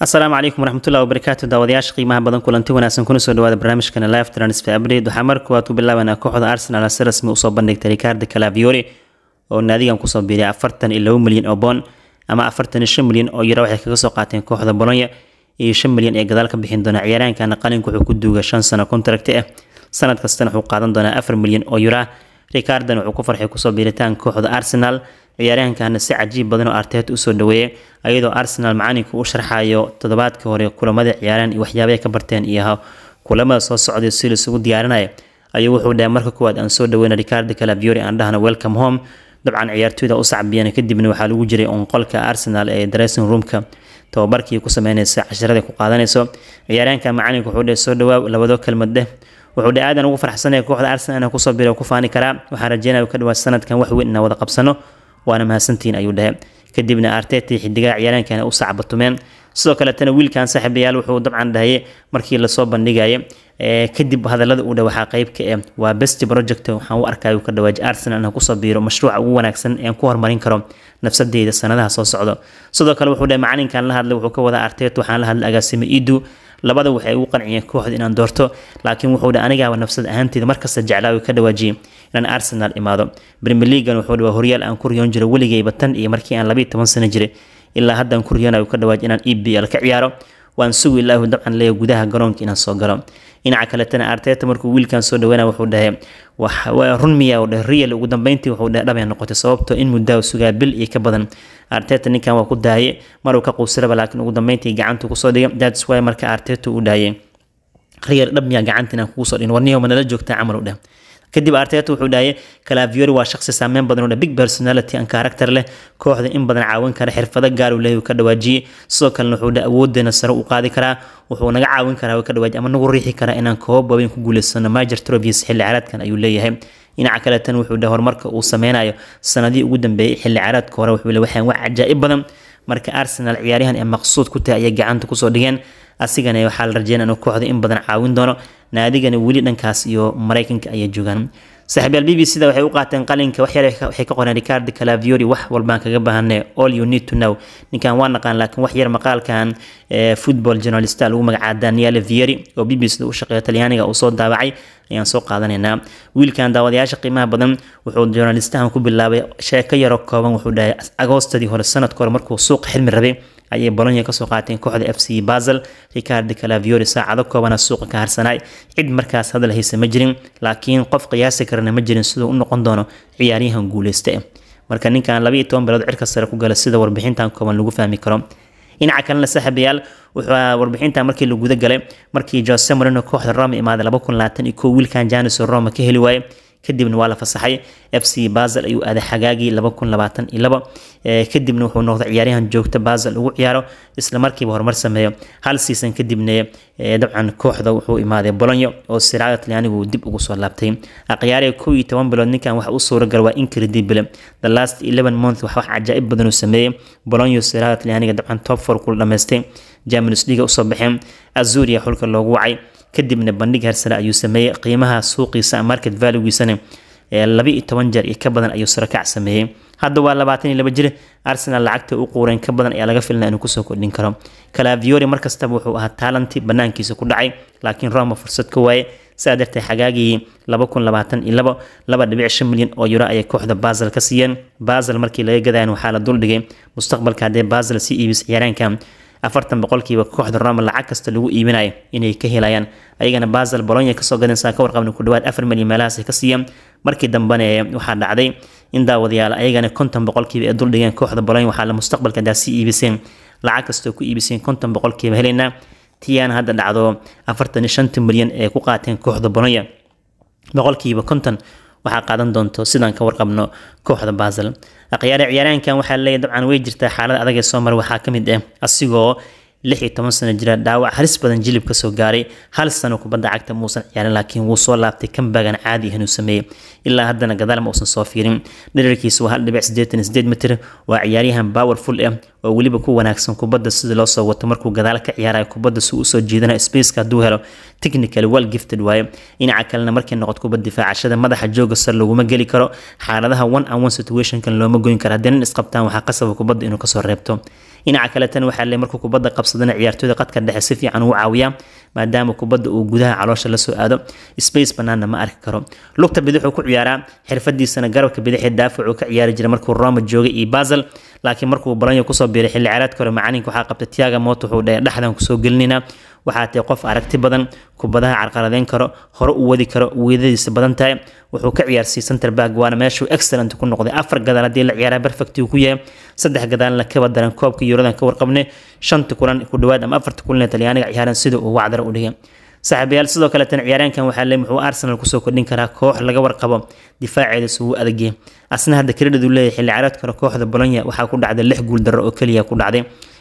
asalaamu calaykum waraxmatullahi wabarakaatu daawadayaasha qiimaha badan kulanti wanaagsan kuna soo dhawaada barnaamijkana live transfer update waxaa mar ku bilaabanaa kooxda arsenal si rasmi usoo bandhigtay ricardo calaviore oo naadigan kusoo biiray afartan iyo labo milyan oo boon ama afartan iyo shan milyan oo yaro waxay kaga soo qaateen kooxda bolonya iyo shan milyan ee gadaal ka bixin doona ciyaarahankana qalinka wuxuu ku duuga shan sano kontaragti ah sanad kastana wuxuu qaadan doonaa afar milyan oo yuro ah wuxuu ku farxay kusoo biiritaan kooxda arsenal ciyaaryahankana si cajiib badan oo arteet usoo dhaweeyay ayadoo arsenal macalinka u sharxayo toddobaadka hore kulamada ciyaareen iyo waxyaabay ka barteen iyo kulamada soo socday si laisugu diyaarinaya ayuu wuxuu dhahay marka kuwaad aan soo dhaweyna ricardo calabiori aan dhahna welcome home dabcan ciyaartooyda u sacbiyeen kadibna waxaa lagu jiray on arsenal ee dressing roomka tababarkii ku sameyneysa casharada ku qaadanayso ciyaaryahanka macalinka wuxuu dhahay soo dhawaaw labadoo kelmad leh wuxuu dhahay aadan ugu faraxsanaya kooxda arsenal inaan kusoo biro ku faani karaa waxaan rajeynaya ka dhawaad sanadkan wax weyn inaan wada qabsano waana mahadsantihiin ayuu dhahe kadibna arteti xidigaha ciyaaraankan u sacbatumeen sidoo kaletana wiilkan saaxiibayaal wuxuu dabcan dhahaye markii lasoo bandhigaya kadib hadalada uu dhawaxaa qeybka eh waa best project waxaan u arkaayu ka dhawaaji arsenal inaan kusoo biiro mashruuca ugu wanaagsan aan ku horumarin karo nafsadeyda sanadaha soo socdo sidoo kale wuxuu dhahay macalinkan la hadlay wuxuu ka wadaa artet waxaan la hadlay agaasimo idu labada waxay ugu qanciyeen kooxda inaan doorto laakiin wuxuu dhi anigaaba nafsad ahaanteeda markasta jeclaawi ka dhawaajiyey inaan arsenal imaado premier leagan wuxuu dhi waa horyaal aan ku riyoon jiro weligayba tan iyo markii aan labayo toban sano jiray ilaa haddaan ku riyoonayo ka dhawaaj inaan e b l ka ciyaaro waan sugu ilaahu dabcan leeya gudaha garoonka inaan soo galo dhinaca kaletana arteta markuu wiilkan soo dhaweynaa wuxuu dhahay run miyaa dheh real ugu dambeyntii wuxuu dheh dhab noqotay sababtoo in muddaa sugaa bil iyo ka badan arteta ninkan waa ku daaye maruu ka quusiraba laakiin ugu dambeyntii gacantu kusoo dhiga that's why marka arteta uu daayay reer dhab miyaa gacantinaan kugu soo dhin warniyo manala joogtaa camal dheh kadib arteta wuxuu dhaayay calaviori waa shaqsi saameyn badan oo big personality and character leh kooxda in badan caawin kara xirfado gaar uu leeyahay ka dhawaajiyay sidoo kalena wuxuu awoodeena sare u qaadi karaa wuxuu naga caawin karaa ka dhawaaji ama nagu riixi karaa inaan koob waaweyn ku guuleysano major trophies xilli caraadkan ayuu leeyahay dhinaca kaleetan wuxuu dhaha horumarka uu sameynayo sanadihii ugu dambeeyey xilli caraadka hore wuxuu le waxaan wax cajaa'ib badan marka arsenal ciyaaryahan ee maqsuud ku tahay ayay gacanta kusoo dhigeen asigana waxaa la rajeynaya inuu kooxda in badan caawin doono naadigana weli dhankaas iyo maraykanka ayay joogaan saaxiibyaal b b c waxay u qaateen qalinka wax waxay ka qoreen ricardo calaviori wax walbaan kaga baahanay all you need to know ninkan waa naqaan laakiin wax yar maqaalkan eh, football journalista lagu magacaada niale vieri oo b b c u shaqeeyo talyaaniga uu soo daawacay ayaan soo qaadanaynaa wiilkan daawadayaasha qiimaha badan wuxuu journalistahan ku bilaabay sheeko yaro kooban wuxuu dhahay agostadii hore sanadka hore markuu suuq xilmi rabay ayay bolonya kasoo qaateen kooxda f c basel ricard calaviori saacado koobana suuqa ka harsanaay cid markaas hadal haysa ma jirin laakiin qof qiyaasi karana ma jirin siduu u noqon doono ciyaaryahan guuleysta marka ninkan labayo toban bilood cirka sare ku gala sida warbixintan kooban lagu fahmi karo dhinaca kalena saaxiibayaal wuxuu ah warbixinta markii la guda galay markii Jose Mourinho kooxda Roma imaade wiilkan Janus Roma ka heli waayey kadibna waa la fasaxay fc basel ayuu aaday xagaagii eh, kadibna wuxuu noqday ciyaaryahan joogta basel ugu ciyaaro islamarkiiba horumar sameeyo hal siisan kadibna eh, dabcan kooxda wuxuu imaaday bolonyo oo siraaga talyaanigu dib ugu soo laabtay aqyaaree kow iyo toban bilood ninkan waxa u suuragal waa incredible the last eleven month wax wax cajaa'ib badan uu sameeyey bolonyo siraaga talyaaniga dabcan top four kula dhamaystay champions usoo baxeen azuria xulka loogu wacay kadibna bandhig harsare ayuu sameeyey qiimaha suuqiisa market valugiisana laba iyo toban jeer iyo ka badan ayuu sarakac sameeyey hadda waa labaatan iyo laba jir arsenal lacagta u quureen ka badan ayaa laga filnaa inuu kusoo kordhin karo kalaviori markastaba wuxuu ahaa taalanti banaankiisa ku dhacay laakiin roma fursad ka waaye sidaa dartee xagaagii milyan oo yuro ayay kooxda basel ka siiyeen basel markii laga gadayan waxaa la duldhigay mustaqbalka haddee basel sii iibis ciyaaraanka afartan boqolkiiba kooxda roma lacag kasta lagu iibinayo inay ka helayaan ayagana basel bolonya kasoo gadanaysaa ka warqabna ku dhawaad afar milyan meelahaas ka siiyeen markii dambane waxaa dhacday in daawadayaal ayagana konton boqolkiiba ee duldhigeen kooxda bolonya waxaa la mustaqbalka daasi iibiseen lacag kastoo ku iibiseen konton boqolkiiba helaynaa tiyaana hadda dhacdo afartan iyo shanta milyan ee ku qaateen kooxda bolonya boqolkiiba konton waxaa qaadan doonto sidaan ka warqabno kooxda basel akhyaare ciyaaraankan waxaa leeyahy dabcan way jirtaa xaalad adag ee soo mara waxaa ka mid ah asigoo lix sano jira dhaawac halis badan jilib ka soo gaaray hal sano kubadda cagta muusan ciyaarin laakiin wuu soo laabtay kambagan caadi ahaan uu sameeyey ilaa haddana gadaal ma uusan soo fiirin dherarkiisa waa hal dhibic siddeetan siddeed mitir waa ciyaaryahan powerful ah oo weliba ku wanaagsan kubadda sida loo soo wato markuu gadaal ka ciyaarayo kubadda si usoo jiidana spaceka hadduu helo technically well gifted waaye dhinaca kalena markay noqoto kubad difaacashada madaxa jooga sar laguma geli karo xaaladaha one and one situationkan looma goyn karo haddii nin isqabtaan waxaa qasaba kubadda inuu kasoo reebto dhinaca kale tan waxaa le markuu kubadda qabsadana ciyaartooyda qadka dhexe si fiican uu caawiyaa maadaama kubadda uu gudaha caloosha lasoo aado space banaanna ma arki karo lugta bidix uu ku ciyaaraa xirfadiisana garabka bidixee uu ka ciyaari jiray markuu roma joogay iyo basel laakiin markuu balonyo kusoo biiray xilli caraadka hore macalinka waxaa qabtay tiaga moto wuxuu dhexdan kusoo gelinaynaa waxaa qof aragti badan kubadaha carqaladeyn karo hore u wadi karo weydadiisa badan tahay wuxuu ka ciyaarsiiyey center back waana meeshuu excellent ku noqday afar gadaal haddii la ciyaaraa perfect ku yahay saddex gadaalna kaba daran koobka yuuradan ka warqabnay shanta kulan ku dhawaad ama afarta kulan ee talyaaniga ciyaareen sida uu wacdara u dhigay saaxiibayaal sidoo kale tan waxaa le muxuu arsenal kusoo kordhin karaa koox laga warqabo difaaceedis uu adagyahay asna hadda karadhaduu leeyahay xilli ciyaareedkana kooxda bolonya waxaa ku dhacday lix guul darro oo keliya ku dhacday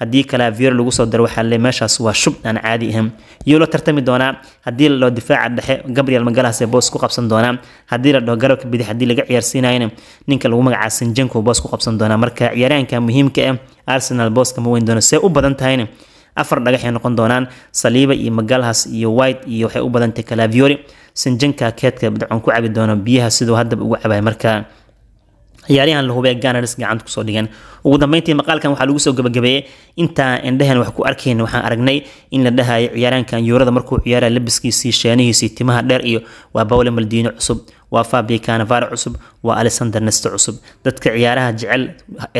haddii kale vir lagu soo daro waxaa le meeshaas waa shub aan caadi ahan iyuu la tartami doonaa haddii la dhaho difaaca dhexe gabriel magalaase boos ku qabsan doonaa haddii la dhaho garabka bidix haddii laga ciyaarsiinayana ninka lagu magacaa sinjanko boos ku qabsan doonaa marka ciyaaryahanka muhiimka ah arsenal booska ma weyn doono see u badan tahayna afar dhagaxay noqon doonaan saliiba iyo magalhas iyo white iyo waxay u badantay calaviori sinjanka keedka badcoon ku cabi doono biyaha siduu haddaba ugu cabay marka ciyaaryahan la hubee ganars gacanta kusoo dhigan ugu dambeyntii maqaalkan waxaa lagu soo gabagabeeyey intaa indhehen wax ku arkayna waxaan aragnay in la dhahayo ciyaaraankan yuurada markuu ciyaara labiskiisii sheenihiisii timaha dheer iyo waa bawle maldiino cusub waa fabi kanavaro cusub waa alexander neste cusub dadka ciyaaraha jecel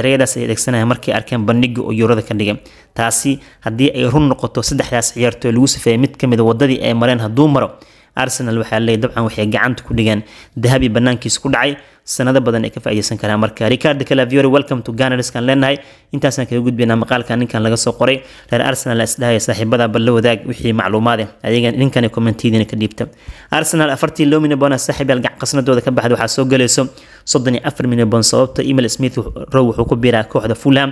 ereyadaas ay adeegsanaya markay arkeen bandhiga oo yuurada ka dhigan taasi haddii ay run noqoto saddexdaas ciyaartooy lagu safeeyay mid kamida ah wadadii ay mareen hadduu maro arsenal waxaa leeyahy dabcan waxay gacanta ku dhigaan dahabi banaankiisa ku dhacay sanado badan ay ka faa'iidaysan karaan marka ricardo calaviori welcome to gunners leenahay intaasaan kaga gudbaynaa maqaalka ninkan laga soo qoray reer arsenal isdhahaya saaxiibada bal la wadaag wixii macluumaade ah. adiga ninkan kommentiyadiina ka dhiibta arsenal afartii loo milyan boona saaxiibyaal gacqasnadooda ka baxda waxaa soo galayso soddon iyo afar milyan boon sababta email smith row wuxuu ku biiraa kooxda fulham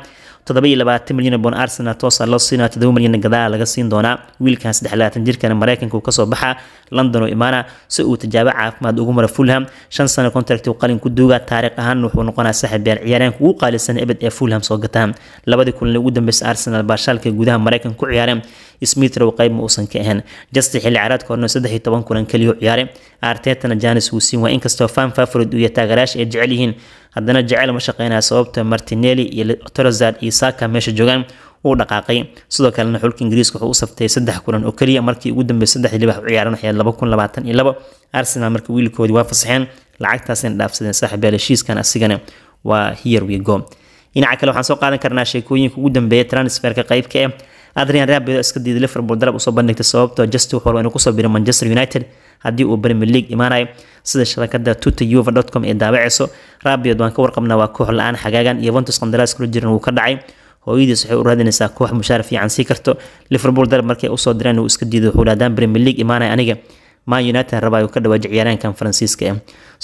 milyan arsenal toosaa loo siina milyan gadaa laga siin doonaa wiilkan saddexlaatan jirkan maraykanku kasoo baxa london oo imaana si uu tijaabo caafimaad ugu mara fulham shan sano kontractiu qalin ku duuga taariikh ahaan wuxuu noqonaa saaxiib beer ugu qaalisan ebed ee fulham soo gataa labadii kulan ugu dambeysa arsenal baa gudaha maraykanka ku ciyaareen smitrow qaybma uusan ka ahayn justi xilli caraadka horna saddex iyo toban kulan keliyo ciyaare artetana janis wuusiin waa inkastoo fan favorite uu iyo taageerayaasha ay jecel yihiin haddana jaceyl ma shaqeynaya sababta martineli iyo trozard iyo saaka meesha joogaan uu dhaqaaqay sidoo kalena xulka ingiriiska wuxuu u saftay saddex kulan oo keliya markii ugu dambeysay saddexdii libax u ciyaareen waxyaad laba kun labaatan iyo labo arsenal markii wiilkoodii waa fasaxeen lacagtaasina dhaafsadeen saaxiib heshiiskan asigana waa here we dhinaca kale waxaan soo qaadan karnaa sheekooyinka ugu dambeeya transferka qaybka eh adrian rabid iska diiday liverpool dalab usoo bandhigtay sababtoo justi wuxuu inuu ku biray manchester united haddii uu premier league imaanayo sida shabakada tuta yuva com ee daabaceyso rabiod waan ka warqabnaa waa koox la-aan xagaagan yuventus qandalaas kula jiran wuu ka dhacay hooyadiis waxay u raadinaysaa koox mushaar fiican sii karto liverpool darab markay usoo direen uu iska diido wuxuu dhahdaan premier league imaanaya aniga man united raba uu ka dhawaaji ciyaaraankan faransiiska eh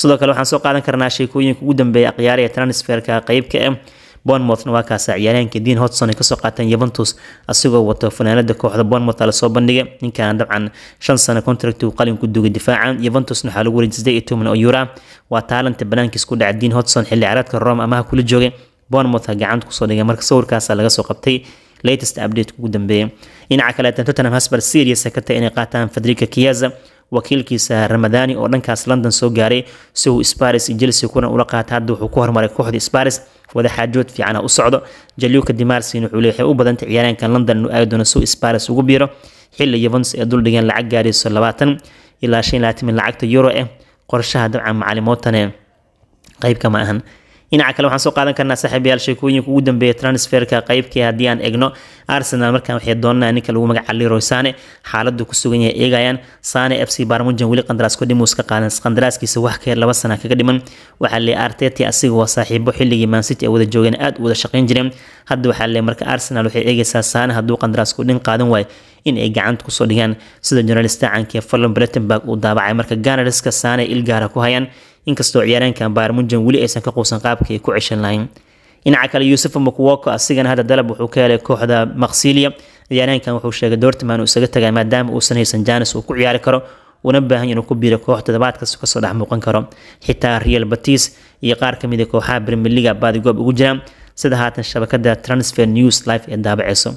sidoo kale waxaan soo qaadan karnaa sheekooyinka ugu dambeeya akhyaara ee transferka qeybka eh bournemouthna waa kaasa ciyaaryahankii dean hodson ay kasoo qaateen yuventus asigoo wato fanaanada kooxda bournemouth ala soo bandhiga ninkaana dabcan shan sano contractigu qalin ku dugay difaaca yuventusna waxaa lagu wareejisday iyo toban waa taalanta banaankiis ku dhaca dean hodson xilli caraadka rome amaha kula joogay bournemouth gacanta kusoo dhigay marka sawirkaasa laga soo qabtay latest update ugu dambeeyay dhinaca kaleetan tottenham hosper serious ka tahay inay qaataan federica kiyaza wakiilkiisa ramadani oo dhankaas london soo gaaray sow sparis iyo chelsea kuna ula qaata hadda wuxuu ku hormaray kooxda sparis wadaxaajood fiican ha u socdo jaliuka dimarsin wuxuu leeyahay u badantay ciyaaraanka london inuu aado doona suu sparis ugu biiro xilli yuvens ee dul dhigeen lacag gaarayso labaatan ilaa shan labaatan lacagta euro eh qorshaha dabcan macalimootane qeyb kama ahan dhinaca kale waxaan soo qaadan karnaa saaxiibayaal sheekooyinka ugu dambeeya transferka qeybkii haddii aan egno arsenal markaan waxay doonanaa ninka lagu magaca leroy sane xaaladdu ku sugan yahay eegayaan sane f c barmujan weli qandaraas ku dhimuus qaadan qandaraaskiisa wax ka laba sana kaga dhiman waxaa lee arteti asiga waa saaxiibo xilligii mancity ay wada joogeen aad u wada shaqayn jireen hadda waxaa lee marka arsenal waxay eegaysaa sane hadduu qandaraas dhin qaadan waayo in ay gacanta kusoo dhigaan sida journalist caanka ee fallon uu daabacay marka ganarska sane ilgaara ku hayaan inkastoo ciyaaryaankan baarmujan weli aysan ka quusan qaabkii ku ceshan lahayn dhinaca kale yuusuf mkuwoko asigana hadda dalab wuxuu ka helay kooxda maksilia ciyaaryaankan wuxuu sheegay dortman uu isaga tagaa maadaama uusan haysan janis uu ku ciyaari karo una baahan inuu ku biiro koox toddobaad kasoo dhex muuqan karo xitaa real batis iyo qaar ka mid ah kooxaha premier leaga baadigoob ugu jiraan sida haatan shabakada transfer news live ee daabaceyso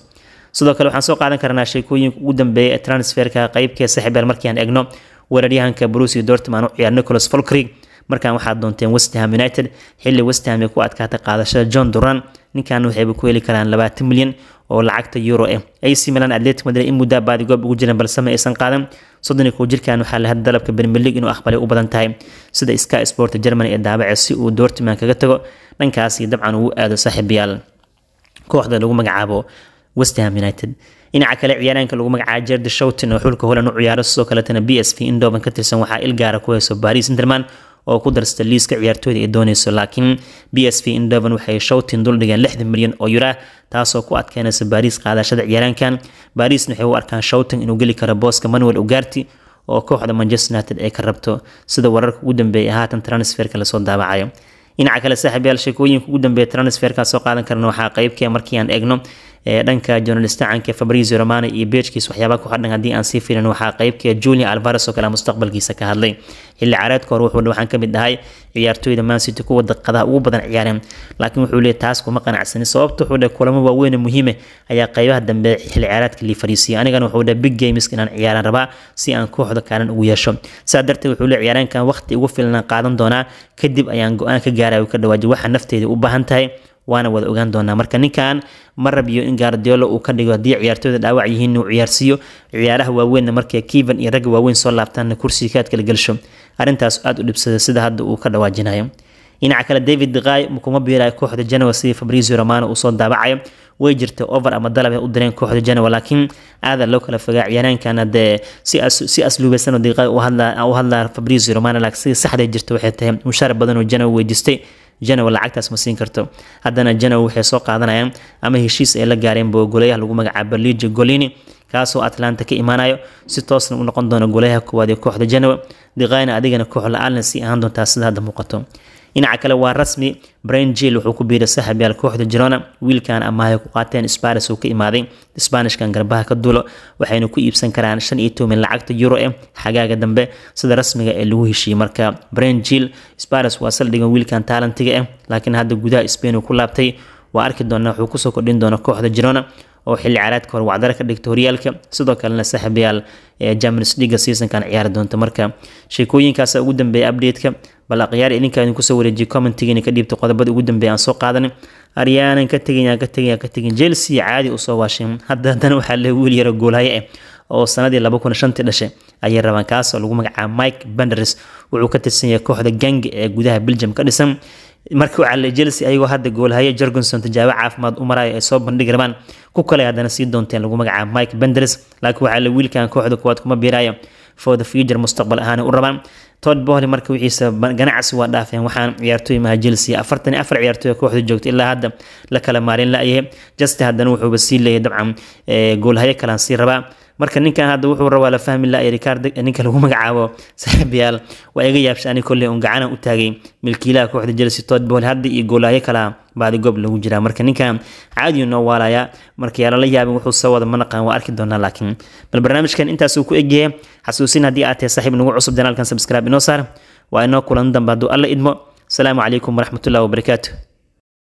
sidoo kale waxaan soo qaadan karnaa sheekooyinka ugu dambeeya ee transferka qeybkee saxibeer markiiaan egno weeraryahanka brusi dortman u ciyaar nicholas folkrig markan waxaad doonteen westham united xili westham ay ku adkaatay qaadashada john duran ninkan waxayba ku heli karaan labaatan milyan oo lacagta euro ah eh. ac milan atletic madrid in muddaa baadigoob ugu jiran balse ma aysan qaadan soddon kow jirkan waxaa lahad dalabka premier inuu aqbalay u badan tahay sida sky sport germany ee daabace si uu dortman kaga tago dhankaasi dabcan ugu aado saaxiibayaal kooxda lagu magacaabo westham united dhinaca kale ciyaaraanka lagu magacaabo jerdi showton oo xulka holan u ciyaaro sidoo kaletana b s v indhoban ka tirsan waxaa ilgaara ah ku heyso baris interman oo ku darsta liiska ciyaartooyda ay dooneyso laakiin b s v indoven waxay showtin duldhigeen lixdan milyan oo yura taasoo ku adkeynaysa baariis qaadashada ciyaaraankan baariisna waxay u arkaan showtin inuu geli karo booska manuel ugaarti oo kooxda manchester united ay ka rabto sida wararka ugu dambeeyay haatan transferka lasoo daabacayo dhinaca kale saaxiibayaal sheekooyinka ugu dambeeya transferka qaadan karna waxaa qeybkee markii aan eegno dhanka jonalistacanka fabrizio romano iyo beejkiis waxyaaba ku hadhan haddii aan sii filin waxaa qeybka ah julian alvares oo kale mustaqbalkiisa ka hadlay xilli caareedka hore wuxuu waxaan ka mid ahay ciyaartooyda mancity kuwa daqadaha ugu badan ciyaareen laakiin wuxuu leeyahy taas kuma qanacsanin sababta wuxuu dheh kulamo waaweyne muhiime ah ayaa qeybaha dambe xilli ciyaareedka lii fadhiisiyay anigana wuxuu dheh big games inaan ciyaaraan rabaa si aan kooxda kaalan ugu yeesho sidaa darteed wuxuu leey ciyaareenkan waqti ugu filan qaadan doonaa kadib ayaan go-aan ka gaaraya ka dhawaajay waxa nafteeda u baahan tahay waana wada ogaan doonaa marka ninkan ma rabiyo in gaardiolo uu ka dhigo haddii ciyaartooyda dhaawac yihiin inuu ciyaarsiiyo ciyaaraha waaweynna markay kiivan iyo ragga waaweyn soo laabtaanna kursiga kaad kala gelsho arrintaas aada u dhibsada sida hadda uu ka dhawaajinayo dhinaca kale david daqay makuma biirayo kooxda genoa sidii fabrizio romano uu daabacayo way jirta over ama dalab u direen kooxda genoa laakiin aada loo kala fogaa ciyaareenkana dee si asluubaysanoo daqay u hadlaa fabrizio romano laakiin sidii saxday jirta waxay tahay mushaar badan oo genoa weydiistay janow lacagtaas ma siin karto haddana janow waxay soo qaadanayaan ama heshiis ay la gaareen bo golayaha lagu magacaabo lijo golini kaasoo atlanta ka imaanayo si toosna u noqon doona golayaha koowaad ee kooxda janow diqayna adigana koox la-aalna sii ahaan doontaa sida hadda muuqato dhinaca kale waa rasmi brangel wuxuu ku biiray saaxiibyaal kooxda girona wiilkan amaahay ku qaateen sparis uu ka imaaday sbanishkan garbaha ka duulo waxayna ku iibsan karaan shan iyo toban lacagta euro eh xagaaga dambe sida rasmiga ee lagu heshiiyey marka brangel sparis waa saldhigan wiilkan taalantiga ah laakiin hadda gudaha spain uu ku laabtay waa arki doonaa wuxuu kusoo kordhin doona kooxda girona oo xilli caraadka hore wacdara ka dhigta horyaalka sidoo kalena saaxiibayaal ee champions leaga seasonkan ciyaari doonta marka sheekooyinkaasa ugu dambeeya update bal akhyaar ilinka idinku soo wareejiya commentigiina ka dhiibta qodobada ugu dambeeya aan soo qaadanin aryaanan ka tegin ka tegin ka tegin chelsea caadi usoo waasheen hadda haddana waxaa lehe wiil yaro goolhaye ah oo sanadii laba kun shantii dhashay ayay rabaan kaas lagu magacaaba mike benderis wuxuu ka tirsan yahay kooxda gang ee gudaha belgium ka dhisan marka waxaa le chelsea ayagoo hadda goolhaye jorgenson tijaabo caafimaad u maraayo ay soo bandhigi rabaan ku kale haddana sii doonteen lagu magacaaba mike benderis laakiin waxaa le wiilkan kooxda kuwaad kuma biiraayo for the future mustaqbal ahaana u rabaan todd bohli marka wixiisa ganacsi waa dhaafeen waxaan ciyaartooy maha chelsea afartan afar ciyaartooy kooxda joogta ilaa hadda la kala maalin la-yahay jaste haddana wuxuuba sii leeyahay dabcan goolhayo kalaan sii rabaa marka ninkan hadda wuxuu rabaa la fahmi laa ricard eh, ninka lagu magacaabo saaxiibayaal waa iga yaabsa kolley oon gacana u taagay milkiilaha kooxda chelsea todd hadda iyo goolahyo kalaha baadi goob lagu jiraa marka ninkan caadi noo waalaya marka yaa lala yaabin wuxuu soo wada manaqaan waa arki doonaa laakiin bal barnaamijkan intaasuu ku egyahay xasuusin haddii aad tahay saaxiib nagu cusub janaalkan subscribe inoo saar waa inoo kulan damba hadduu alla idmo asalaamu calaykum waraxmatullahi wabarakaatu